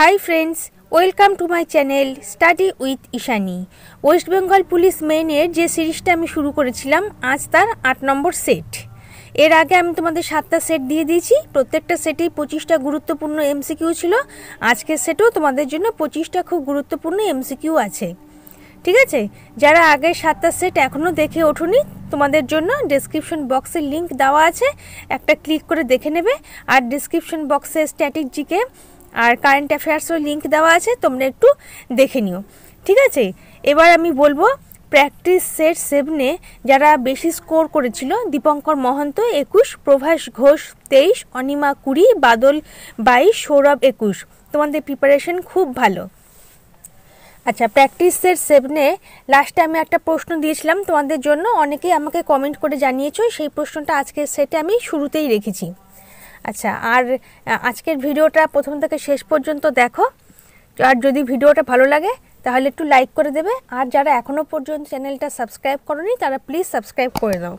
high friends welcome to my channel study with Ishani West Bengal police মেনের যে সিরিজটা আমি শুরু করেছিলাম আজ তার আট নম্বর সেট এর আগে আমি তোমাদের সাতটা সেট দিয়ে দিয়েছি প্রত্যেকটা সেটেই পঁচিশটা গুরুত্বপূর্ণ এমসিকিউ ছিল আজকের সেটেও তোমাদের জন্য পঁচিশটা খুব গুরুত্বপূর্ণ এমসিকিউ আছে ঠিক আছে যারা আগের সাতটা সেট এখনও দেখে ওঠুনি তোমাদের জন্য ডিসক্রিপশন বক্সে লিংক দেওয়া আছে একটা ক্লিক করে দেখে নেবে আর ডিসক্রিপশন বক্সে স্ট্যাটিক জিকে আর কারেন্ট অ্যাফেয়ার্সও লিঙ্ক দেওয়া আছে তোমরা একটু দেখে নিও ঠিক আছে এবার আমি বলবো প্র্যাকটিস সেট সেভনে যারা বেশি স্কোর করেছিল দীপঙ্কর মহন্ত একুশ প্রভাস ঘোষ তেইশ অনিমা কুড়ি বাদল বাইশ সৌরভ একুশ তোমাদের প্রিপারেশন খুব ভালো আচ্ছা প্র্যাকটিস সেট সেভনে লাস্টে আমি একটা প্রশ্ন দিয়েছিলাম তোমাদের জন্য অনেকেই আমাকে কমেন্ট করে জানিয়েছো সেই প্রশ্নটা আজকের সেটে আমি শুরুতেই রেখেছি আচ্ছা আর আজকের ভিডিওটা প্রথম থেকে শেষ পর্যন্ত দেখো আর যদি ভিডিওটা ভালো লাগে তাহলে একটু লাইক করে দেবে আর যারা এখনও পর্যন্ত চ্যানেলটা সাবস্ক্রাইব করনি তারা প্লিজ সাবস্ক্রাইব করে দাও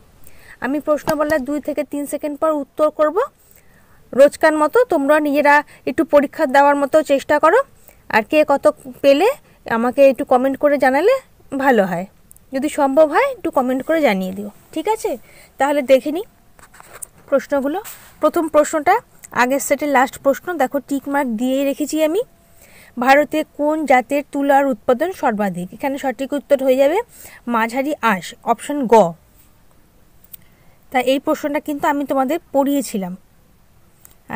আমি প্রশ্ন প্রশ্নবেলার দুই থেকে তিন সেকেন্ড পর উত্তর করব রোজকার মতো তোমরা নিজেরা একটু পরীক্ষা দেওয়ার মতো চেষ্টা করো আর কে কত পেলে আমাকে একটু কমেন্ট করে জানালে ভালো হয় যদি সম্ভব হয় একটু কমেন্ট করে জানিয়ে দিও ঠিক আছে তাহলে দেখে নিই প্রশ্নগুলো প্রথম প্রশ্নটা আগের সেটের লাস্ট প্রশ্ন দেখো টিকমার্ক দিয়েই রেখেছি আমি ভারতে কোন জাতের তুলার উৎপাদন সর্বাধিক এখানে সঠিক উত্তর হয়ে যাবে মাঝারি আশ অপশন গ তা এই প্রশ্নটা কিন্তু আমি তোমাদের পড়িয়েছিলাম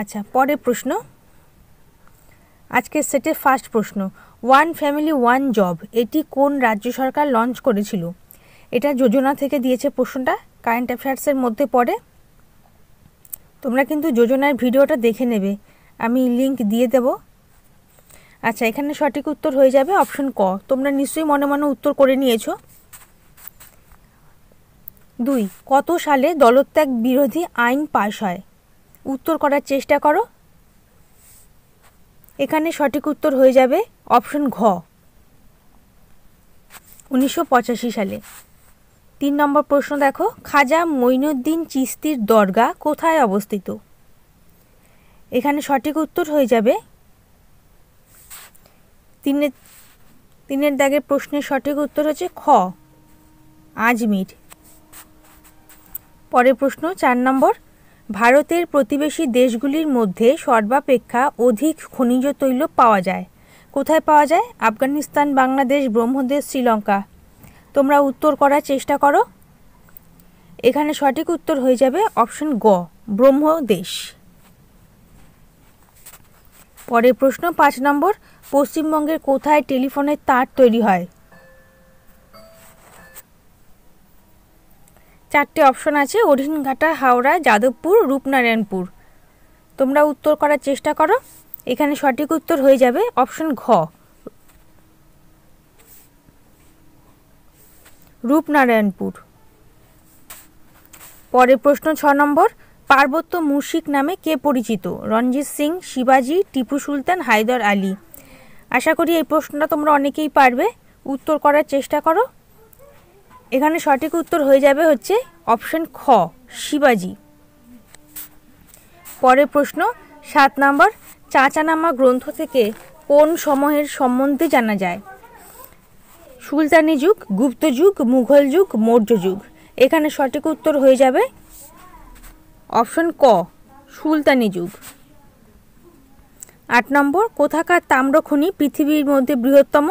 আচ্ছা পরের প্রশ্ন আজকের সেটের ফার্স্ট প্রশ্ন ওয়ান ফ্যামিলি ওয়ান জব এটি কোন রাজ্য সরকার লঞ্চ করেছিল এটা যোজনা থেকে দিয়েছে প্রশ্নটা কারেন্ট অ্যাফেয়ার্সের মধ্যে পড়ে তোমরা কিন্তু যোজনার ভিডিওটা দেখে নেবে আমি লিংক দিয়ে দেব আচ্ছা এখানে সঠিক উত্তর হয়ে যাবে অপশন ক তোমরা নিশ্চয়ই মনে মনে উত্তর করে নিয়েছো দুই কত সালে দলত্যাগ বিরোধী আইন পাশ হয় উত্তর করার চেষ্টা করো এখানে সঠিক উত্তর হয়ে যাবে অপশন ঘ উনিশশো সালে তিন নম্বর প্রশ্ন দেখো খাজা মইনুদ্দিন চিস্তির দরগা কোথায় অবস্থিত এখানে সঠিক উত্তর হয়ে যাবে তিনের তিনের দাগের প্রশ্নের সঠিক উত্তর হচ্ছে খ আজমির পরের প্রশ্ন চার নম্বর ভারতের প্রতিবেশী দেশগুলির মধ্যে সর্বাপেক্ষা অধিক খনিজ তৈল পাওয়া যায় কোথায় পাওয়া যায় আফগানিস্তান বাংলাদেশ ব্রহ্মদেশ শ্রীলঙ্কা তোমরা উত্তর করার চেষ্টা করো এখানে সঠিক উত্তর হয়ে যাবে অপশন গ ব্রহ্মদেশ পরের প্রশ্ন পাঁচ নম্বর পশ্চিমবঙ্গের কোথায় টেলিফোনের তার তৈরি হয় চারটে অপশন আছে অরিনঘাটা হাওড়া যাদবপুর রূপনারায়ণপুর তোমরা উত্তর করার চেষ্টা করো এখানে সঠিক উত্তর হয়ে যাবে অপশন ঘ রূপনারায়ণপুর পরের প্রশ্ন ছ নম্বর পার্বত্য মুর্শিক নামে কে পরিচিত রঞ্জিৎ সিং শিবাজি টিপু সুলতান হায়দর আলী আশা করি এই প্রশ্নটা তোমরা অনেকেই পারবে উত্তর করার চেষ্টা করো এখানে সঠিক উত্তর হয়ে যাবে হচ্ছে অপশন খ শিবাজি পরের প্রশ্ন সাত নম্বর চাচানামা গ্রন্থ থেকে কোন সময়ের সম্বন্ধে জানা যায় সুলতানি যুগ গুপ্ত যুগ মুঘল যুগ মৌর্য যুগ এখানে সঠিক উত্তর হয়ে যাবে অপশন ক সুলতানি যুগ আট নম্বর কোথাকার তাম্রখনি পৃথিবীর মধ্যে বৃহত্তম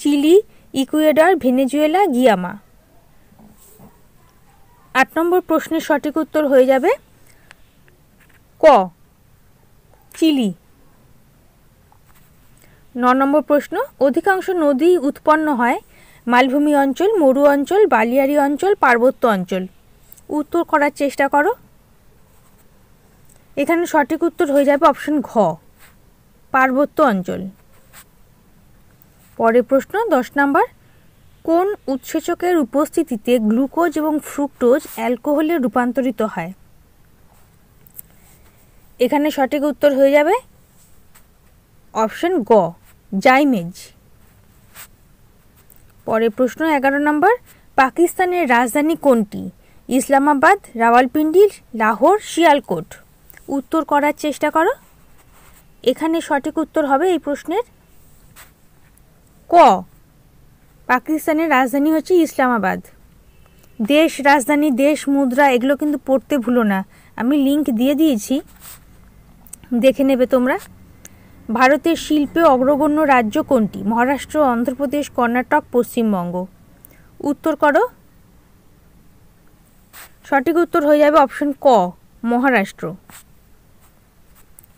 চিলি ইকুয়েডর ভেনেজুয়েলা গিয়ামা আট নম্বর প্রশ্নের সঠিক উত্তর হয়ে যাবে ক চিলি ন নম্বর প্রশ্ন অধিকাংশ নদী উৎপন্ন হয় মালভূমি অঞ্চল মরু অঞ্চল বালিয়ারি অঞ্চল পার্বত্য অঞ্চল উত্তর করার চেষ্টা করো এখানে সঠিক উত্তর হয়ে যাবে অপশন ঘ পার্বত্য অঞ্চল পরের প্রশ্ন দশ নম্বর কোন উৎসেচকের উপস্থিতিতে গ্লুকোজ এবং ফ্রুক্টোজ অ্যালকোহলে রূপান্তরিত হয় এখানে সঠিক উত্তর হয়ে যাবে অপশন গ জাইমেজ পরের প্রশ্ন এগারো নম্বর পাকিস্তানের রাজধানী কোনটি ইসলামাবাদ রাওয়ালপিন্ডি লাহোর শিয়ালকোট উত্তর করার চেষ্টা করো এখানে সঠিক উত্তর হবে এই প্রশ্নের ক পাকিস্তানের রাজধানী হচ্ছে ইসলামাবাদ দেশ রাজধানী দেশ মুদ্রা এগুলো কিন্তু পড়তে ভুলো না আমি লিংক দিয়ে দিয়েছি দেখে নেবে তোমরা ভারতের শিল্পে অগ্রগণ্য রাজ্য কোনটি মহারাষ্ট্র অন্ধ্রপ্রদেশ কর্ণাটক পশ্চিমবঙ্গ উত্তর করো সঠিক উত্তর হয়ে যাবে অপশন ক মহারাষ্ট্র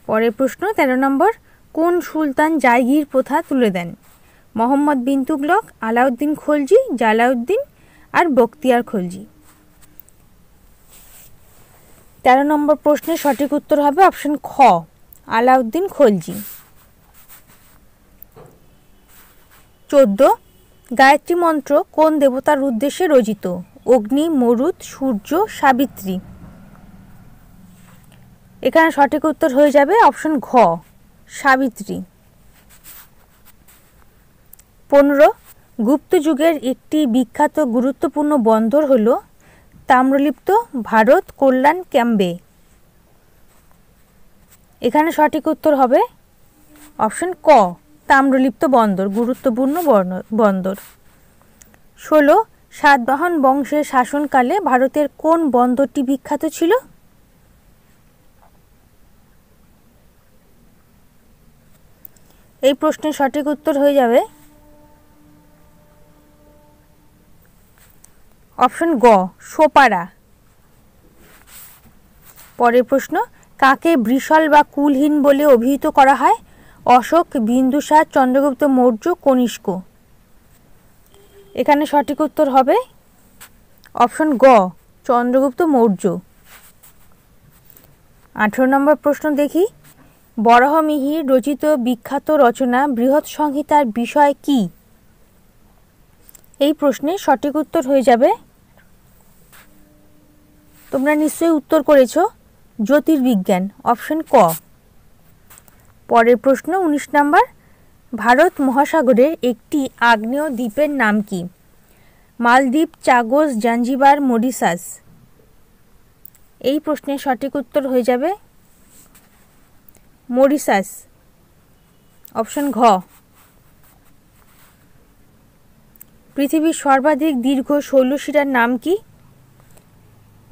পরের প্রশ্ন তেরো নম্বর কোন সুলতান জায়গির প্রথা তুলে দেন মোহাম্মদ বিন তুগলক আলাউদ্দিন খলজি জালাউদ্দিন আর বক্তিয়ার খলজি তেরো নম্বর প্রশ্নের সঠিক উত্তর হবে অপশন খ আলাউদ্দিন খলজি চোদ্দ গায়ত্রী মন্ত্র কোন দেবতার উদ্দেশ্যে রচিত অগ্নি মরুদ সূর্য সাবিত্রী এখানে সঠিক উত্তর হয়ে যাবে অপশন ঘ সাবিত্রী পনেরো গুপ্ত যুগের একটি বিখ্যাত গুরুত্বপূর্ণ বন্দর হল তাম্রলিপ্ত ভারত কল্যাণ ক্যাম্বে এখানে সঠিক উত্তর হবে অপশন ক তাম্রলিপ্ত বন্দর গুরুত্বপূর্ণ বন্দর ষোলো সাতবাহন বংশের শাসনকালে ভারতের কোন বন্দরটি বিখ্যাত ছিল এই প্রশ্নের সঠিক উত্তর হয়ে যাবে অপশন গ সোপারা পরের প্রশ্ন কাকে বৃষল বা কুলহীন বলে অভিহিত করা হয় অশোক বিন্দুসার চন্দ্রগুপ্ত মৌর্য কনিষ্ক এখানে সঠিক উত্তর হবে অপশন গ চন্দ্রগুপ্ত মৌর্য আঠেরো নম্বর প্রশ্ন দেখি বরহমিহির রচিত বিখ্যাত রচনা বৃহৎ সংহিতার বিষয় কি এই প্রশ্নের সঠিক উত্তর হয়ে যাবে তোমরা নিশ্চয়ই উত্তর করেছ জ্যোতির্বিজ্ঞান অপশন ক পরের প্রশ্ন ১৯ নম্বর ভারত মহাসাগরের একটি আগ্নেয় দ্বীপের নাম কি মালদ্বীপ চাগোস জাঞ্জিবার মরিসাস এই প্রশ্নের সঠিক উত্তর হয়ে যাবে মরিসাস অপশন ঘ পৃথিবীর সর্বাধিক দীর্ঘ শৈলশিরার নাম কি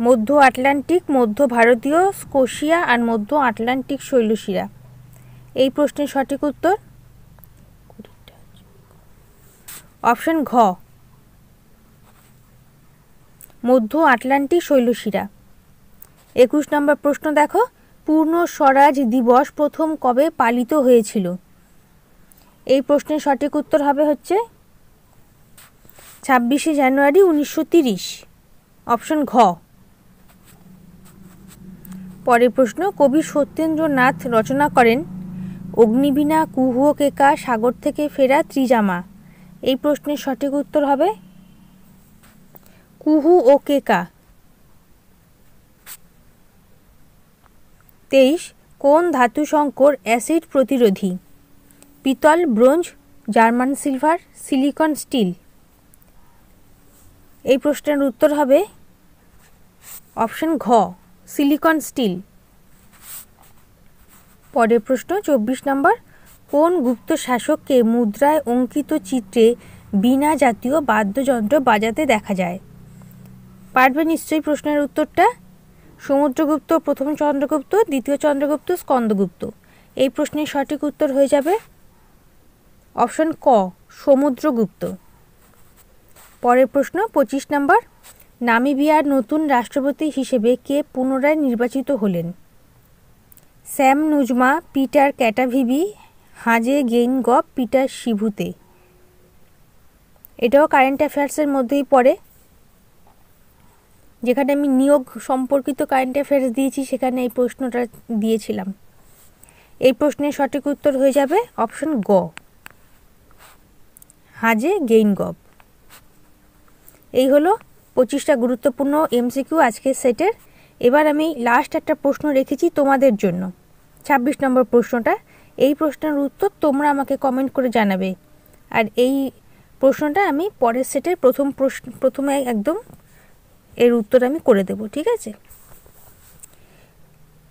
মধ্য আটলান্টিক মধ্য ভারতীয় স্কোশিয়া আর মধ্য আটলান্টিক শৈলশিরা এই প্রশ্নের সঠিক উত্তর অপশন ঘ মধ্য আটলান্টিক শৈলশিরা একুশ নম্বর প্রশ্ন দেখো পূর্ণ স্বরাজ দিবস প্রথম কবে পালিত হয়েছিল এই প্রশ্নের সঠিক উত্তর হবে হচ্ছে ছাব্বিশে জানুয়ারি উনিশশো তিরিশ অপশন ঘ পরের প্রশ্ন কবি সত্যেন্দ্রনাথ রচনা করেন অগ্নিবীণা কুহুও কেকা সাগর থেকে ফেরা ত্রিজামা এই প্রশ্নের সঠিক উত্তর হবে কুহু ও কেকা তেইশ কোন ধাতু সংকর অ্যাসিড প্রতিরোধী পিতল bronze German silver silicon steel এই প্রশ্নের উত্তর হবে অপশন ঘ সিলিকন স্টিল পরের প্রশ্ন চব্বিশ নম্বর কোন গুপ্ত শাসককে মুদ্রায় অঙ্কিত চিত্রে বিনা জাতীয় বাদ্যযন্ত্র বাজাতে দেখা যায় পারবে নিশ্চয়ই প্রশ্নের উত্তরটা সমুদ্রগুপ্ত প্রথম চন্দ্রগুপ্ত দ্বিতীয় চন্দ্রগুপ্ত স্কন্দগুপ্ত এই প্রশ্নের সঠিক উত্তর হয়ে যাবে অপশন ক সমুদ্রগুপ্ত পরের প্রশ্ন পঁচিশ নম্বর নামিবিয়ার নতুন রাষ্ট্রপতি হিসেবে কে পুনরায় নির্বাচিত হলেন স্যাম নুজমা পিটার ক্যাটাভিবি হাজে গেইন গপ পিটার শিভুতে এটাও কারেন্ট অ্যাফেয়ার্সের মধ্যেই পড়ে যেখানে আমি নিয়োগ সম্পর্কিত কারেন্ট অ্যাফেয়ার্স দিয়েছি সেখানে এই প্রশ্নটা দিয়েছিলাম এই প্রশ্নের সঠিক উত্তর হয়ে যাবে অপশন গ হাজে গপ এই হলো পঁচিশটা গুরুত্বপূর্ণ এমসিকিউ আজকের সেটের এবার আমি লাস্ট একটা প্রশ্ন রেখেছি তোমাদের জন্য ২৬ নম্বর প্রশ্নটা এই প্রশ্নের উত্তর তোমরা আমাকে কমেন্ট করে জানাবে আর এই প্রশ্নটা আমি পরের সেটের প্রথম প্রশ্ন প্রথমে একদম এর উত্তর আমি করে দেব ঠিক আছে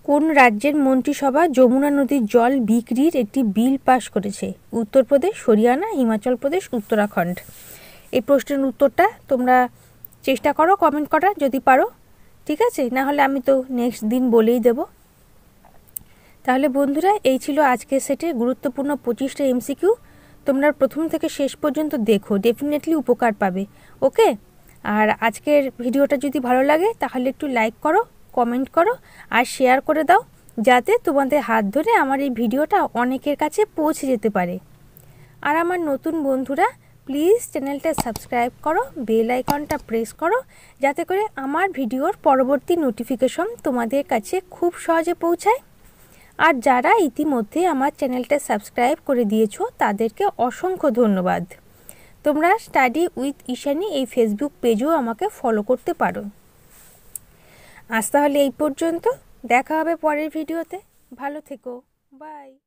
কোন রাজ্যের মন্ত্রিসভা যমুনা নদীর জল বিক্রির একটি বিল পাশ করেছে উত্তরপ্রদেশ হরিয়ানা হিমাচল প্রদেশ উত্তরাখণ্ড এই প্রশ্নের উত্তরটা তোমরা চেষ্টা করো কমেন্ট করার যদি পারো ঠিক আছে না হলে আমি তো নেক্সট দিন বলেই দেব তাহলে বন্ধুরা এই ছিল আজকের সেটের গুরুত্বপূর্ণ পঁচিশটা এমসিকিউ তোমরা প্রথম থেকে শেষ পর্যন্ত দেখো ডেফিনেটলি উপকার পাবে ওকে আর আজকের ভিডিওটা যদি ভালো লাগে তাহলে একটু লাইক করো কমেন্ট করো আর শেয়ার করে দাও যাতে তোমাদের হাত ধরে আমার এই ভিডিওটা অনেকের কাছে পৌঁছে যেতে পারে আর আমার নতুন বন্ধুরা প্লিজ চ্যানেলটা সাবস্ক্রাইব করো বেল আইকনটা প্রেস করো যাতে করে আমার ভিডিওর পরবর্তী নোটিফিকেশন তোমাদের কাছে খুব সহজে পৌঁছায় আর যারা ইতিমধ্যে আমার চ্যানেলটা সাবস্ক্রাইব করে দিয়েছ তাদেরকে অসংখ্য ধন্যবাদ তোমরা স্টাডি উইথ ঈশানী এই ফেসবুক পেজও আমাকে ফলো করতে পারো আজ তাহলে এই পর্যন্ত দেখা হবে পরের ভিডিওতে ভালো থেকো বাই